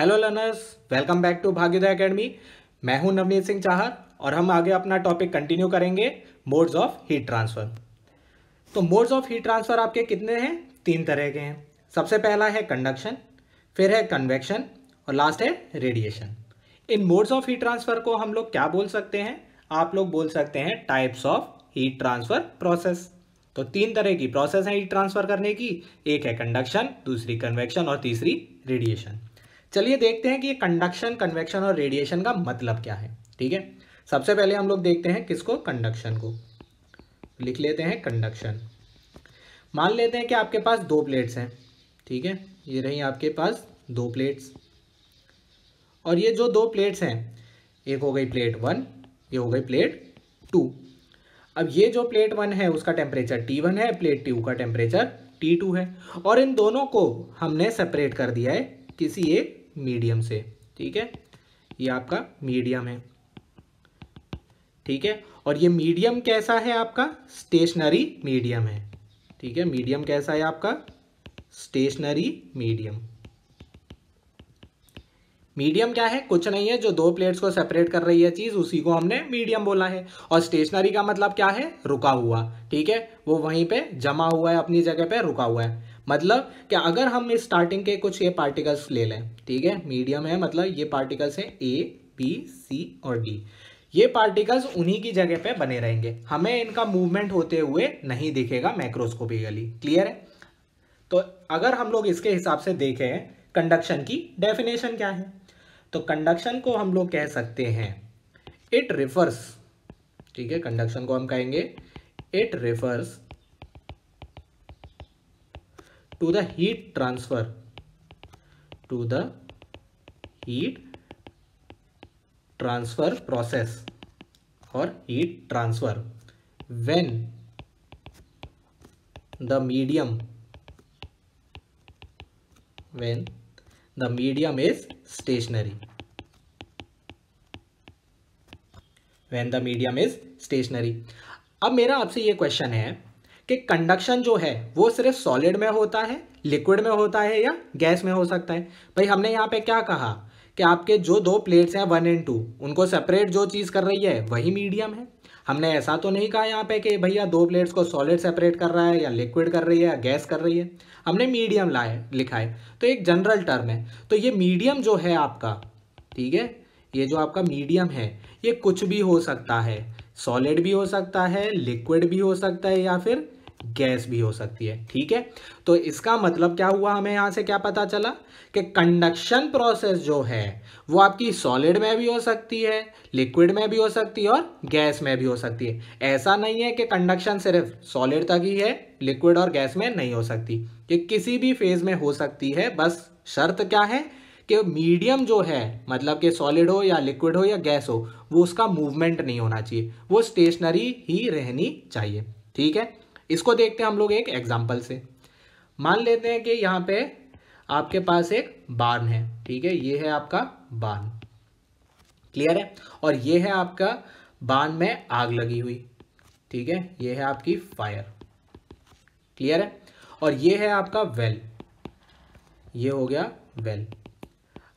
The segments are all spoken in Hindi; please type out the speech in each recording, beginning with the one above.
hello learners welcome back to Bhagyoday academy मैं हूं नवनीत सिंह चाहर और हम आगे अपना टॉपिक कंटिन्यू करेंगे मोड्स ऑफ हीट ट्रांसफ़र तो मोड्स ऑफ हीट ट्रांसफ़र आपके कितने हैं तीन तरह के हैं सबसे पहला है कंडक्शन फिर है कन्वेक्शन और लास्ट है रेडिएशन इन मोड्स ऑफ हीट ट्रांसफ़र को हम लोग क्या बोल सकते हैं आप लोग बोल सकते हैं types of heat transfer process तो तीन तरह की प्रोसेस है हीट ट्रांसफ़र करने की एक है कंडक्शन दूसरी कन्वेक्शन और तीसरी रेडिएशन चलिए देखते हैं कि ये कंडक्शन कन्वेक्शन और रेडिएशन का मतलब क्या है ठीक है सबसे पहले हम लोग देखते हैं किसको कंडक्शन को लिख लेते हैं कंडक्शन मान लेते हैं कि आपके पास दो प्लेट्स हैं ठीक है ये रही आपके पास दो प्लेट्स और ये जो दो प्लेट्स हैं एक हो गई प्लेट वन ये हो गई प्लेट टू अब ये जो प्लेट वन है उसका टेम्परेचर टी वन है प्लेट टू का टेम्परेचर टी टू है और इन दोनों को हमने सेपरेट कर दिया है किसी एक मीडियम से ठीक है ये आपका मीडियम है ठीक है और ये मीडियम कैसा है आपका स्टेशनरी मीडियम है ठीक है मीडियम कैसा है आपका स्टेशनरी मीडियम मीडियम क्या है कुछ नहीं है जो दो प्लेट्स को सेपरेट कर रही है चीज उसी को हमने मीडियम बोला है और स्टेशनरी का मतलब क्या है रुका हुआ ठीक है वो वहीं पे जमा हुआ है अपनी जगह पे रुका हुआ है मतलब कि अगर हम इस स्टार्टिंग के कुछ ये पार्टिकल्स ले लें ठीक है मीडियम है मतलब ये पार्टिकल्स हैं ए बी सी और डी ये पार्टिकल्स उन्हीं की जगह पे बने रहेंगे हमें इनका मूवमेंट होते हुए नहीं दिखेगा मैक्रोस्कोपिकली क्लियर है तो अगर हम लोग इसके हिसाब से देखें कंडक्शन की डेफिनेशन क्या है तो कंडक्शन को हम लोग कह सकते हैं इट रिफर्स ठीक है कंडक्शन को हम कहेंगे it refers to the heat transfer to the heat transfer process or heat transfer when the medium when the medium is stationary when the medium is stationary अब मेरा आपसे ये क्वेश्चन है कि कंडक्शन जो है वो सिर्फ सॉलिड में होता है लिक्विड में होता है या गैस में हो सकता है भाई हमने यहाँ पे क्या कहा कि आपके जो दो प्लेट्स हैं वन एंड टू उनको सेपरेट जो चीज़ कर रही है वही मीडियम है हमने ऐसा तो नहीं कहा यहाँ पे कि भैया दो प्लेट्स को सॉलिड सेपरेट कर रहा है या लिक्विड कर रही है या गैस कर रही है हमने मीडियम लाए लिखा है तो एक जनरल टर्म है तो ये मीडियम जो है आपका ठीक है ये जो आपका मीडियम है ये कुछ भी हो सकता है सॉलिड भी हो सकता है लिक्विड भी हो सकता है या फिर गैस भी हो सकती है ठीक है तो इसका मतलब क्या हुआ हमें यहां से क्या पता चला कि कंडक्शन प्रोसेस जो है वो आपकी सॉलिड में भी हो सकती है लिक्विड में भी हो सकती है और गैस में भी हो सकती है ऐसा नहीं है कि कंडक्शन सिर्फ सॉलिड तक ही है लिक्विड और गैस में नहीं हो सकती कि किसी भी फेज में हो सकती है बस शर्त क्या है कि मीडियम जो है मतलब कि सॉलिड हो या लिक्विड हो या गैस हो वो उसका मूवमेंट नहीं होना चाहिए वो स्टेशनरी ही रहनी चाहिए ठीक है इसको देखते हैं हम लोग एक एग्जाम्पल से मान लेते हैं कि यहाँ पे आपके पास एक बार्न है ठीक है ये है आपका बार्न क्लियर है और ये है आपका बार्न में आग लगी हुई ठीक है ये है आपकी फायर क्लियर है और ये है आपका वेल ये हो गया वेल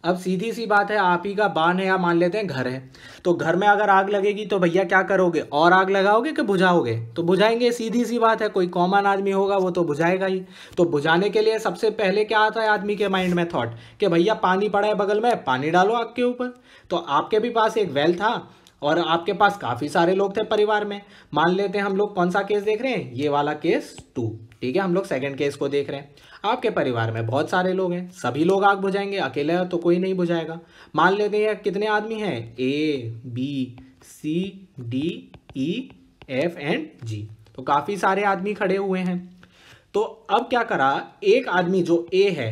अब सीधी सी बात है आप ही का बान है या मान लेते हैं घर है तो घर में अगर आग लगेगी तो भैया क्या करोगे और आग लगाओगे कि बुझाओगे तो बुझाएंगे सीधी सी बात है कोई कॉमन आदमी होगा वो तो बुझाएगा ही तो बुझाने के लिए सबसे पहले क्या आता है आदमी के माइंड में थॉट कि भैया पानी पड़ा है बगल में पानी डालो आग के ऊपर तो आपके भी पास एक वेल था और आपके पास काफ़ी सारे लोग थे परिवार में मान लेते हैं हम लोग कौन सा केस देख रहे हैं ये वाला केस टू ठीक है हम लोग सेकंड केस को देख रहे हैं आपके परिवार में बहुत सारे लोग हैं सभी लोग आग बुझाएंगे अकेले तो कोई नहीं बुझाएगा मान लेते हैं कितने आदमी हैं A B C D E F and G तो काफ़ी सारे आदमी खड़े हुए हैं तो अब क्या करा एक आदमी जो ए है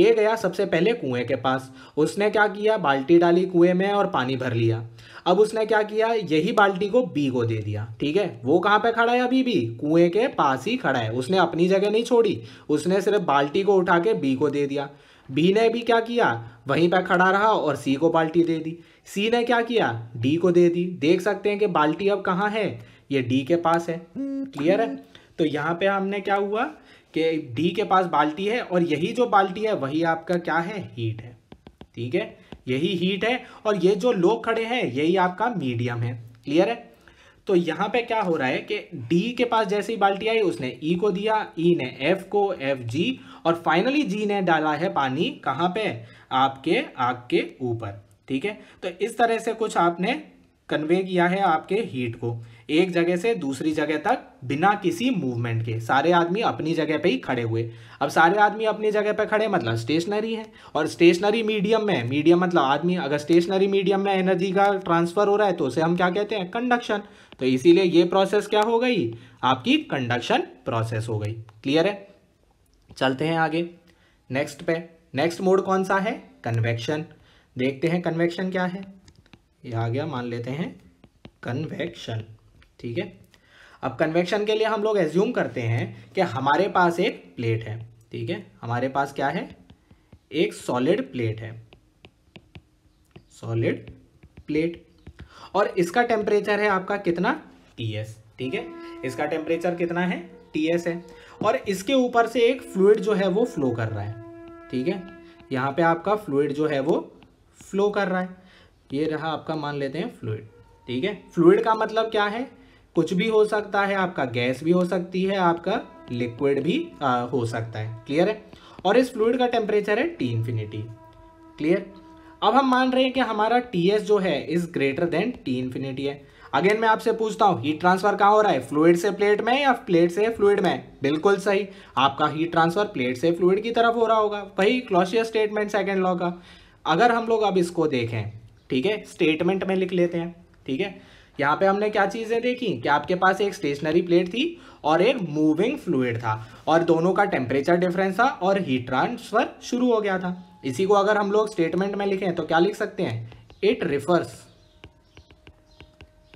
ए गया सबसे पहले कुएं के पास उसने क्या किया बाल्टी डाली कुएं में और पानी भर लिया अब उसने क्या किया यही बाल्टी को बी को दे दिया ठीक है वो कहां पे खड़ा है अभी भी कुएं के पास ही खड़ा है उसने अपनी जगह नहीं छोड़ी उसने सिर्फ बाल्टी को उठा के बी को दे दिया बी ने भी क्या किया वहीं पर खड़ा रहा और सी को बाल्टी दे दी सी ने क्या किया डी को दे दी देख सकते हैं कि बाल्टी अब कहाँ है ये डी के पास है क्लियर है तो यहाँ पे हमने क्या हुआ कि डी के पास बाल्टी है और यही जो बाल्टी है वही आपका क्या है हीट है ठीक है यही हीट है और ये जो लोग खड़े हैं यही आपका मीडियम है क्लियर है तो यहाँ पे क्या हो रहा है कि डी के पास जैसे ही बाल्टी आई उसने ई e को दिया ई e ने एफ को एफ जी और फाइनली जी ने डाला है पानी कहाँ पे आपके आग के ऊपर ठीक है तो इस तरह से कुछ आपने कन्वे किया है आपके हीट को एक जगह से दूसरी जगह तक बिना किसी मूवमेंट के सारे आदमी अपनी जगह पे ही खड़े हुए अब सारे आदमी अपनी जगह पे खड़े मतलब स्टेशनरी है और स्टेशनरी मीडियम में मीडियम मतलब आदमी अगर स्टेशनरी मीडियम में एनर्जी का ट्रांसफर हो रहा है तो उसे हम क्या कहते हैं कंडक्शन तो इसीलिए ये प्रोसेस क्या हो गई आपकी कंडक्शन प्रोसेस हो गई क्लियर है चलते हैं आगे नेक्स्ट पे नेक्स्ट मोड कौन सा है कन्वेक्शन देखते हैं कन्वेक्शन क्या है ये आ गया मान लेते हैं कन्वेक्शन ठीक है अब कन्वेक्शन के लिए हम लोग एज्यूम करते हैं कि हमारे पास एक प्लेट है ठीक है हमारे पास क्या है एक सॉलिड प्लेट है सॉलिड प्लेट और इसका टेम्परेचर है आपका कितना टी एस ठीक है इसका टेम्परेचर कितना है टी एस है और इसके ऊपर से एक फ्लूड जो है वो फ्लो कर रहा है ठीक है यहाँ पे आपका फ्लूड जो है वो फ्लो कर रहा है ये रहा आपका मान लेते हैं फ्लूड ठीक है फ्लूड का मतलब क्या है कुछ भी हो सकता है आपका गैस भी हो सकती है आपका लिक्विड भी आ, हो सकता है क्लियर है और इस फ्लूड का टेम्परेचर है टी इन्फिनिटी क्लियर अब हम मान रहे हैं कि हमारा टी एस जो है is greater than T infinity है अगेन मैं आपसे पूछता हूँ हीट ट्रांसफर कहाँ हो रहा है फ्लूड से प्लेट में या प्लेट से फ्लूड में बिल्कुल सही आपका हीट ट्रांसफर प्लेट से फ्लूड की तरफ हो रहा होगा वही क्लॉशियर स्टेटमेंट सेकेंड लॉ का अगर हम लोग अब इसको देखें ठीक है स्टेटमेंट में लिख लेते हैं ठीक है यहाँ पे हमने क्या चीज़ें देखी कि आपके पास एक स्टेशनरी प्लेट थी और एक मूविंग फ्लूड था और दोनों का टेम्परेचर डिफरेंस था और हीट ट्रांसफर शुरू हो गया था इसी को अगर हम लोग स्टेटमेंट में लिखें तो क्या लिख सकते हैं it refers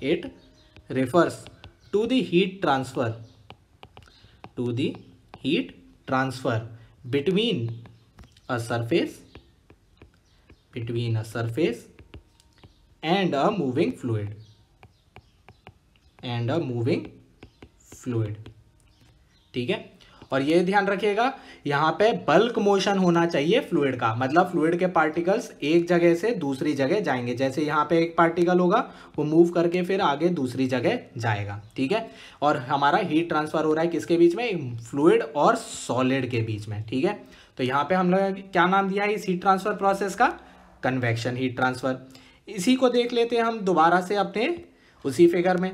it refers to the heat transfer to the heat transfer between a surface between a surface and a moving fluid and a moving fluid ठीक है और ये ध्यान रखिएगा यहाँ पे बल्क मोशन होना चाहिए फ्लूड का मतलब फ्लूड के पार्टिकल्स एक जगह से दूसरी जगह जाएंगे जैसे यहाँ पे एक पार्टिकल होगा वो मूव करके फिर आगे दूसरी जगह जाएगा ठीक है और हमारा हीट ट्रांसफर हो रहा है किसके बीच में फ्लूड और सॉलिड के बीच में ठीक है तो यहाँ पे हम लोग क्या नाम दिया है इस हीट ट्रांसफर प्रोसेस का कन्वेक्शन हीट ट्रांसफर इसी को देख लेते हैं हम दोबारा से अपने उसी फिगर में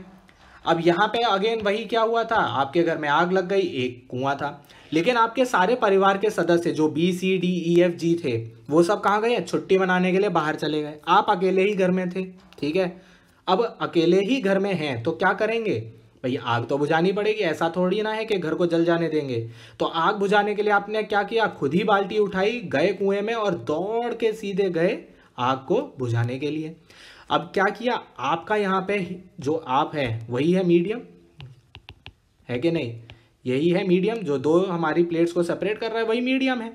अब यहाँ पे अगेन वही क्या हुआ था आपके घर में आग लग गई एक कुआं था लेकिन आपके सारे परिवार के सदस्य जो B C D E F G थे वो सब कहाँ गए छुट्टी मनाने के लिए बाहर चले गए आप अकेले ही घर में थे ठीक है अब अकेले ही घर में हैं तो क्या करेंगे भाई आग तो बुझानी पड़ेगी ऐसा थोड़ी ना है कि घर को जल जाने देंगे तो आग बुझाने के लिए आपने क्या किया खुद ही बाल्टी उठाई गए कुएं में और दौड़ के सीधे गए आग को बुझाने के लिए अब क्या किया आपका यहाँ पे जो आप है वही है मीडियम है कि नहीं यही है मीडियम जो दो हमारी प्लेट्स को सेपरेट कर रहा है वही मीडियम है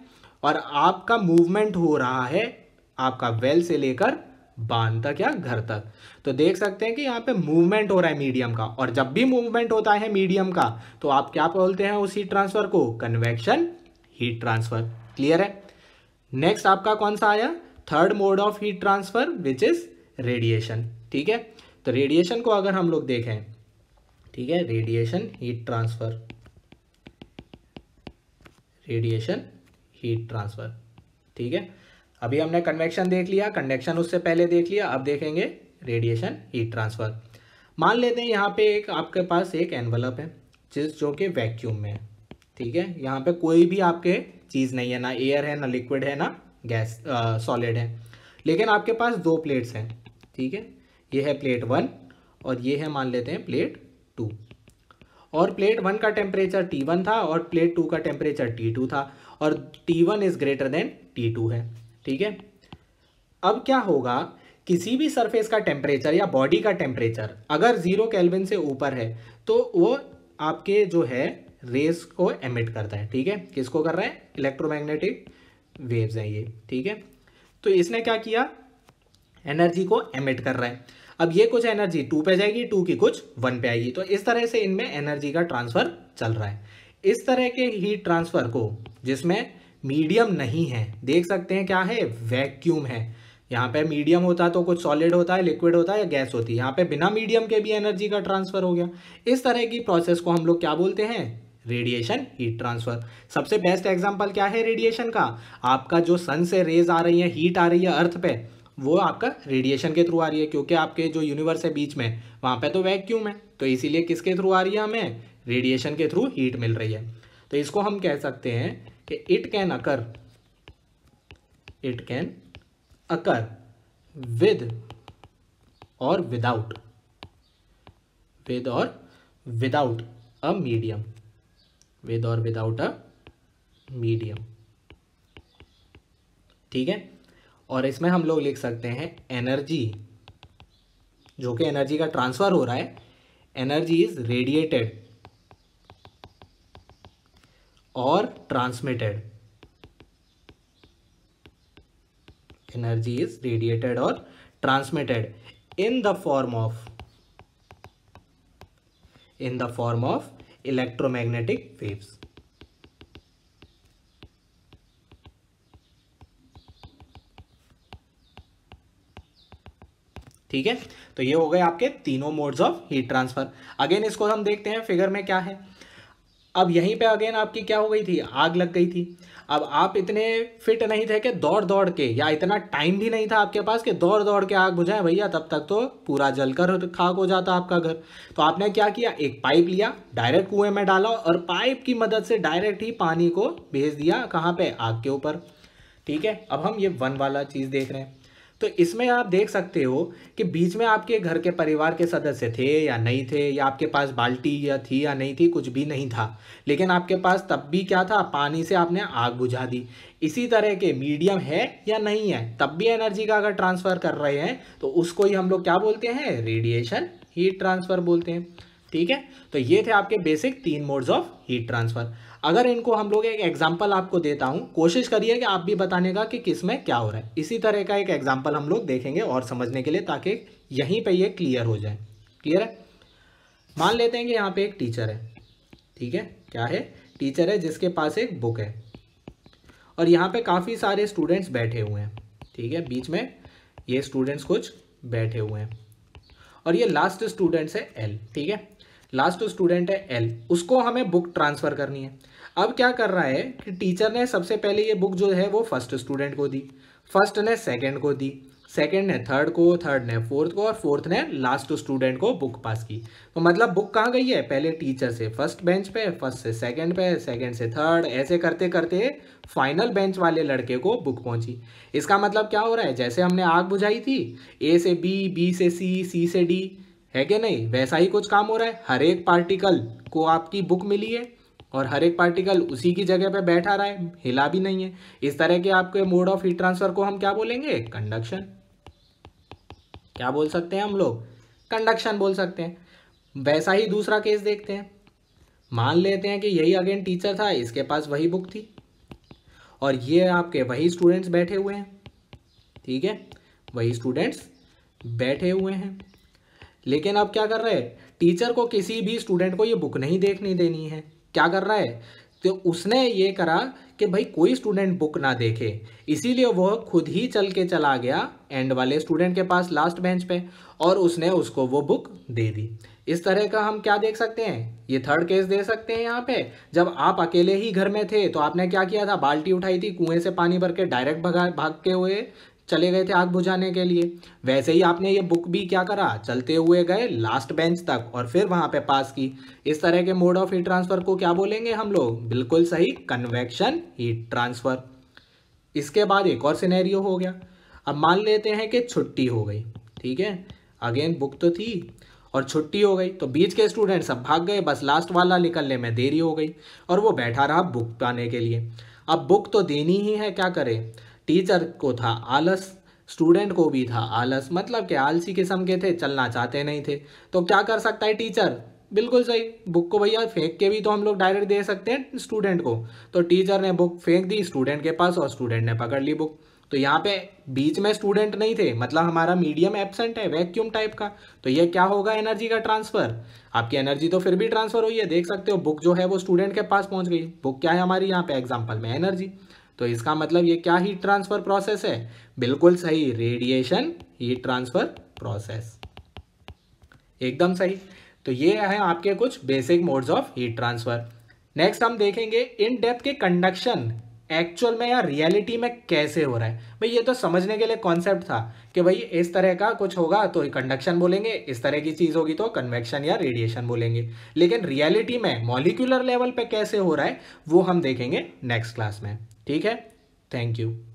और आपका मूवमेंट हो रहा है आपका वेल से लेकर बांध तक या घर तक तो देख सकते हैं कि यहाँ पे मूवमेंट हो रहा है मीडियम का और जब भी मूवमेंट होता है मीडियम का तो आप क्या बोलते हैं उस हीट ट्रांसफर को कन्वेक्शन हीट ट्रांसफर क्लियर है नेक्स्ट आपका कौन सा आया third mode of heat transfer which is radiation ठीक है तो रेडिएशन को अगर हम लोग देखें ठीक है radiation heat transfer radiation heat transfer ठीक है अभी हमने कन्वेक्शन देख लिया कंडक्शन उससे पहले देख लिया अब देखेंगे रेडिएशन हीट ट्रांसफर मान लेते हैं यहाँ पे एक आपके पास एक एनवलप है जिस जो कि वैक्यूम में है ठीक है यहाँ पे कोई भी आपके चीज़ नहीं है ना एयर है ना लिक्विड है ना गैस सॉलिड है लेकिन आपके पास दो प्लेट्स हैं ठीक है ये है प्लेट वन और ये है मान लेते हैं प्लेट टू और प्लेट वन का टेम्परेचर टी वन था और प्लेट टू का टेम्परेचर टी टू था और T one is greater than T two है ठीक है अब क्या होगा किसी भी सरफेस का टेम्परेचर या बॉडी का टेम्परेचर अगर जीरो कैलविन से ऊपर है तो वो आपके जो है रेस को एमिट करता है ठीक है किसको कर रहा है इलेक्ट्रोमैग्नेटिक वेव्स हैं ये ठीक है तो इसने क्या किया एनर्जी को एमिट कर रहा है अब ये कुछ एनर्जी टू पे जाएगी टू की कुछ वन पे आएगी तो इस तरह से इनमें एनर्जी का ट्रांसफर चल रहा है इस तरह के हीट ट्रांसफर को जिसमें मीडियम नहीं है देख सकते हैं क्या है वैक्यूम है यहाँ पे मीडियम होता तो कुछ सॉलिड होता है लिक्विड होता है या गैस होती है यहाँ पे बिना मीडियम के भी एनर्जी का ट्रांसफर हो गया इस तरह की प्रोसेस को हम लोग क्या बोलते हैं रेडिएशन हीट ट्रांसफर सबसे बेस्ट एग्जाम्पल क्या है रेडिएशन का आपका जो सन से रेज आ रही है हीट आ रही है अर्थ पे वो आपका रेडिएशन के थ्रू आ रही है क्योंकि आपके जो यूनिवर्स है बीच में वहाँ पर तो वैक्यूम है तो इसीलिए किसके थ्रू आ रही है हमें रेडिएशन के थ्रू हीट मिल रही है तो इसको हम कह सकते हैं कि it can occur it can occur with और विदाउट विद और विदाउट अ मीडियम विद और विदाउट अ मीडियम ठीक है और इसमें हम लोग लिख सकते हैं एनर्जी जो कि एनर्जी का ट्रांसफ़र हो रहा है एनर्जी इज रेडिएटेड और ट्रांसमिटेड एनर्जी इज रेडिएटेड और transmitted in the form of in the form of electromagnetic waves ठीक है तो ये हो गए आपके तीनों modes of heat transfer again इसको हम देखते हैं फिगर में क्या है अब यहीं पे अगेन आपकी क्या हो गई थी आग लग गई थी अब आप इतने फिट नहीं थे कि दौड़ दौड़ के या इतना टाइम भी नहीं था आपके पास कि दौड़ दौड़ के आग बुझाएं भैया तब तक तो पूरा जलकर खाक हो जाता आपका घर तो आपने क्या किया एक पाइप लिया डायरेक्ट कुएं में डाला और पाइप की मदद से डायरेक्ट ही पानी को भेज दिया कहाँ पर आग के ऊपर ठीक है अब हम ये वन वाला चीज़ देख रहे हैं तो इसमें आप देख सकते हो कि बीच में आपके घर के परिवार के सदस्य थे या नहीं थे या आपके पास बाल्टी या थी या नहीं थी कुछ भी नहीं था लेकिन आपके पास तब भी क्या था पानी से आपने आग बुझा दी इसी तरह के मीडियम है या नहीं है तब भी एनर्जी का अगर ट्रांसफ़र कर रहे हैं तो उसको ही हम लोग क्या बोलते हैं रेडिएशन हीट ट्रांसफ़र बोलते हैं ठीक है तो ये थे आपके बेसिक तीन मोड्स ऑफ हीट ट्रांसफ़र अगर इनको हम लोग एक एग्जाम्पल आपको देता हूँ कोशिश करिए कि आप भी बताने का कि किस में क्या हो रहा है इसी तरह का एक एग्जाम्पल हम लोग देखेंगे और समझने के लिए ताकि यहीं पर ये क्लियर हो जाए क्लियर है मान लेते हैं कि यहाँ पे एक टीचर है ठीक है क्या है टीचर है जिसके पास एक बुक है और यहाँ पे काफ़ी सारे स्टूडेंट्स बैठे हुए हैं ठीक है बीच में ये स्टूडेंट्स कुछ बैठे हुए हैं और ये लास्ट स्टूडेंट्स है एल ठीक है लास्ट स्टूडेंट है एल उसको हमें बुक ट्रांसफ़र करनी है अब क्या कर रहा है कि टीचर ने सबसे पहले ये बुक जो है वो फर्स्ट स्टूडेंट को दी फर्स्ट ने सेकंड को दी सेकंड ने थर्ड को थर्ड ने फोर्थ को और फोर्थ ने लास्ट स्टूडेंट को बुक पास की तो मतलब बुक कहाँ गई है पहले टीचर से फर्स्ट बेंच पे फर्स्ट से सेकंड पे सेकंड से थर्ड ऐसे करते करते फाइनल बेंच वाले लड़के को बुक पहुंची इसका मतलब क्या हो रहा है जैसे हमने आग बुझाई थी ए से बी बी से सी सी से डी है क्या नहीं वैसा ही कुछ काम हो रहा है हर एक पार्टिकल को आपकी बुक मिली है और हर एक पार्टिकल उसी की जगह पे बैठा रहा है हिला भी नहीं है इस तरह के आपके मोड ऑफ हीट ट्रांसफर को हम क्या बोलेंगे कंडक्शन क्या बोल सकते हैं हम लोग कंडक्शन बोल सकते हैं वैसा ही दूसरा केस देखते हैं मान लेते हैं कि यही अगेन टीचर था इसके पास वही बुक थी और ये आपके वही स्टूडेंट्स बैठे हुए हैं ठीक है वही स्टूडेंट्स बैठे हुए हैं लेकिन अब क्या कर रहे हैं टीचर को किसी भी स्टूडेंट को ये बुक नहीं देखने देनी है क्या कर रहा है तो उसने ये करा कि भाई कोई स्टूडेंट बुक ना देखे इसीलिए वह खुद ही चल के चला गया एंड वाले स्टूडेंट के पास लास्ट बेंच पे और उसने उसको वो बुक दे दी इस तरह का हम क्या देख सकते हैं ये थर्ड केस दे सकते हैं यहाँ पे जब आप अकेले ही घर में थे तो आपने क्या किया था बाल्टी उठाई थी कुएं से पानी भर के डायरेक्ट भगा के हुए चले गए थे आग बुझाने के लिए वैसे ही आपने ये बुक भी क्या करा चलते हुए गए लास्ट बेंच तक और फिर वहां पे पास की इस तरह के मोड ऑफ हीट ट्रांसफ़र को क्या बोलेंगे हम लोग बिल्कुल सही कन्वेक्शन हीट ट्रांसफ़र इसके बाद एक और सिनेरियो हो गया अब मान लेते हैं कि छुट्टी हो गई ठीक है अगेन बुक तो थी और छुट्टी हो गई तो बीच के स्टूडेंट सब भाग गए बस लास्ट वाला निकलने में देरी हो गई और वो बैठा रहा बुक पाने के लिए अब बुक तो देनी ही है क्या करें टीचर को था आलस स्टूडेंट को भी था आलस मतलब कि आलसी किस्म के थे चलना चाहते नहीं थे तो क्या कर सकता है टीचर बिल्कुल सही बुक को भैया फेंक के भी तो हम लोग डायरेक्ट दे सकते हैं स्टूडेंट को तो टीचर ने बुक फेंक दी स्टूडेंट के पास और स्टूडेंट ने पकड़ ली बुक तो यहाँ पे बीच में स्टूडेंट नहीं थे मतलब हमारा मीडियम एबसेंट है वैक्यूम टाइप का तो ये क्या होगा एनर्जी का ट्रांसफर आपकी एनर्जी तो फिर भी ट्रांसफर हुई है देख सकते हो बुक जो है वो स्टूडेंट के पास पहुंच गई बुक क्या है हमारी यहाँ पे एग्जाम्पल में एनर्जी तो इसका मतलब ये क्या हीट ट्रांसफर प्रोसेस है बिल्कुल सही रेडिएशन हीट ट्रांसफर प्रोसेस एकदम सही तो ये है आपके कुछ basic modes of heat transfer next हम देखेंगे इन डेप्थ के कंडक्शन एक्चुअल में या रियलिटी में कैसे हो रहा है भाई ये तो समझने के लिए कॉन्सेप्ट था कि भाई इस तरह का कुछ होगा तो कंडक्शन बोलेंगे इस तरह की चीज़ होगी तो कन्वेक्शन या रेडिएशन बोलेंगे लेकिन रियलिटी में मॉलिक्यूलर लेवल पे कैसे हो रहा है वो हम देखेंगे नेक्स्ट क्लास में ठीक है थैंक यू